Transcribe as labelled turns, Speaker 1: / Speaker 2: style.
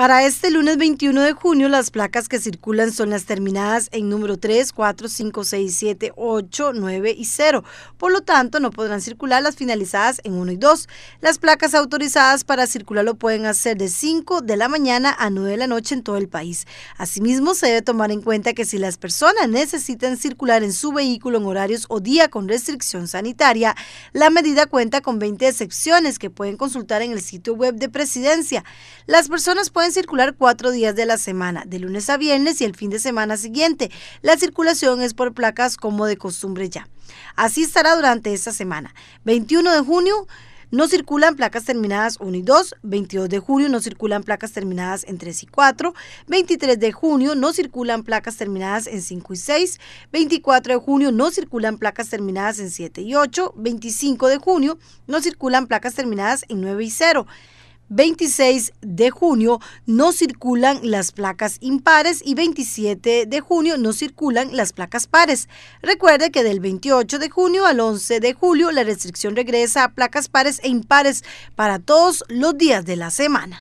Speaker 1: Para este lunes 21 de junio, las placas que circulan son las terminadas en número 3, 4, 5, 6, 7, 8, 9 y 0. Por lo tanto, no podrán circular las finalizadas en 1 y 2. Las placas autorizadas para circular lo pueden hacer de 5 de la mañana a 9 de la noche en todo el país. Asimismo, se debe tomar en cuenta que si las personas necesitan circular en su vehículo en horarios o día con restricción sanitaria, la medida cuenta con 20 excepciones que pueden consultar en el sitio web de presidencia. Las personas pueden circular cuatro días de la semana, de lunes a viernes y el fin de semana siguiente. La circulación es por placas como de costumbre ya. Así estará durante esta semana. 21 de junio no circulan placas terminadas 1 y 2, 22 de junio no circulan placas terminadas en 3 y 4, 23 de junio no circulan placas terminadas en 5 y 6, 24 de junio no circulan placas terminadas en 7 y 8, 25 de junio no circulan placas terminadas en 9 y 0. 26 de junio no circulan las placas impares y 27 de junio no circulan las placas pares. Recuerde que del 28 de junio al 11 de julio la restricción regresa a placas pares e impares para todos los días de la semana.